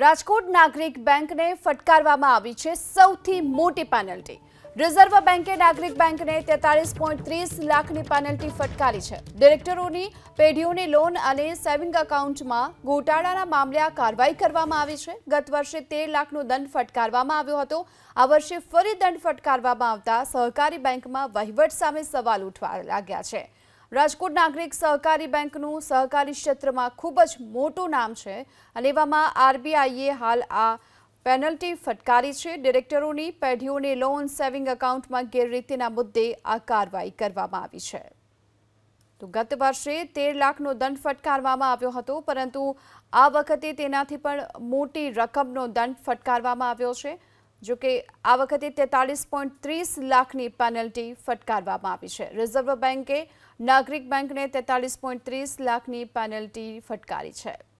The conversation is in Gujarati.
રાજકોટ નાગરિક બેંકને ફટકારવામાં આવી છે સૌથી મોટી પેનલ્ટી રિઝર્વ બેંકે નાગરિક બેંકને તેતાલીસ પોઈન્ટ ત્રીસ લાખની પેનલ્ટી ફટકારી છે ડિરેક્ટરોની પેઢીઓની લોન અને સેવિંગ એકાઉન્ટમાં ગોટાળાના મામલે આ કાર્યવાહી કરવામાં આવી છે ગત વર્ષે તેર લાખનો દંડ ફટકારવામાં આવ્યો હતો આ વર્ષે ફરી દંડ ફટકારવામાં આવતા સહકારી બેંકમાં વહીવટ સામે સવાલ ઉઠવા લાગ્યા છે રાજકોટ નાગરિક સહકારી બેંકનું સહકારી ક્ષેત્રમાં ખૂબ જ મોટું નામ છે અને એવામાં આરબીઆઈએ હાલ આ પેનલ્ટી ફટકારી છે ડિરેક્ટરોની પેઢીઓને લોન સેવિંગ એકાઉન્ટમાં ગેરરીતિના મુદ્દે આ કાર્યવાહી કરવામાં આવી છે તો ગત વર્ષે તેર લાખનો દંડ ફટકારવામાં આવ્યો હતો પરંતુ આ વખતે તેનાથી પણ મોટી રકમનો દંડ ફટકારવામાં આવ્યો છે જો કે આ વખતે તેતાલીસ પોઈન્ટ ત્રીસ લાખની પેનલ્ટી ફટકારવામાં આવી છે રિઝર્વ બેન્કે નાગરિક બેન્કને તેતાલીસ પોઈન્ટ ત્રીસ લાખની પેનલ્ટી ફટકારી છે